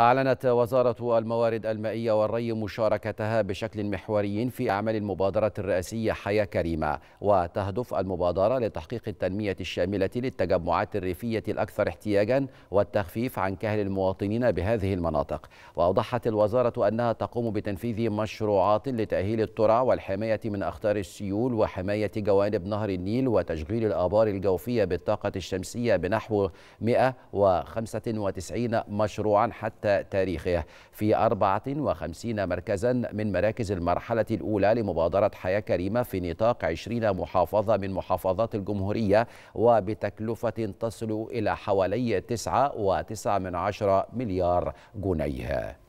أعلنت وزارة الموارد المائية والري مشاركتها بشكل محوري في أعمال المبادرة الرئاسية حياة كريمة وتهدف المبادرة لتحقيق التنمية الشاملة للتجمعات الريفية الأكثر احتياجا والتخفيف عن كهل المواطنين بهذه المناطق وأوضحت الوزارة أنها تقوم بتنفيذ مشروعات لتأهيل الترع والحماية من أخطار السيول وحماية جوانب نهر النيل وتشغيل الآبار الجوفية بالطاقة الشمسية بنحو 195 مشروعا حتى تاريخه في 54 مركزا من مراكز المرحلة الأولى لمبادرة حياة كريمة في نطاق 20 محافظة من محافظات الجمهورية وبتكلفة تصل إلى حوالي 9.9 مليار جنيه